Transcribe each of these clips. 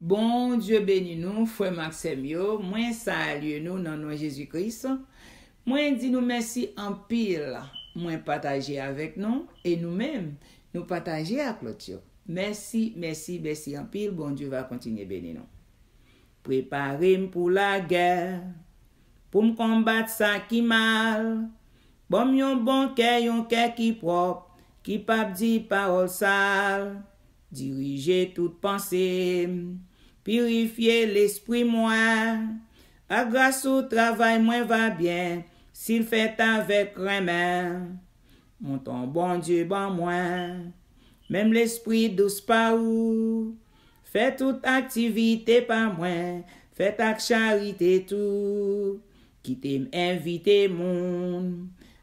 Bon dieu beni nou, fwe Maksèm yo, mwen salye nou nan nou jesu kris. Mwen di nou mèsi anpil, mwen pataje avek nou, e nou mèm nou pataje ak lot yo. Mèsi, mèsi, mèsi anpil, bon dieu va kontine beni nou. Preparim pou la gèr, pou m konbate sa ki mal, bom yon bon kè, yon kè ki prop, ki pap di parol sal, dirije tout pansèm. Pirifiye l'espri mwen, Agras ou travay mwen va bien, Sil fè t'avek remen, Mwen ton bon dieu ban mwen, Mem l'espri dous pa ou, Fè tout aktivite pa mwen, Fè tak charite tou, Ki te m'invite moun,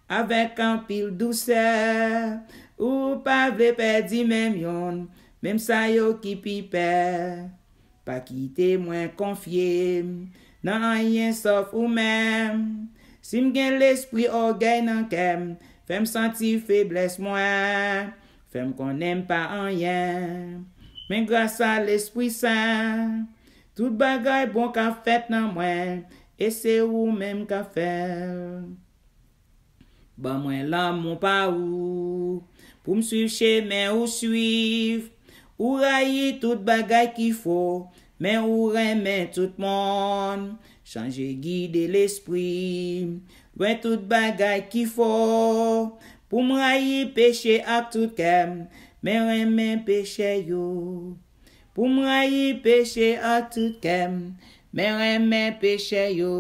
Avek an pil douser, Ou pa vle pè di men myon, Mem sa yo ki pi pè, Pa ki te mwen konfye, nan anyen sof ou men. Si m gen l'espri ou gen nan kem, fem senti febles mwen. Fem konen pa anyen, men grasa l'espri sa. Tout bagay bon ka fet nan mwen, e se ou men ka fe. Ba mwen lan moun pa ou, pou m suif che men ou suif. Ou rayi tout bagay ki fo, men ou remen tout moun, chanje gide l'esprim, ren tout bagay ki fo, pou m rayi peche ap tout kem, men remen peche yo. Pou m rayi peche ap tout kem, men remen peche yo.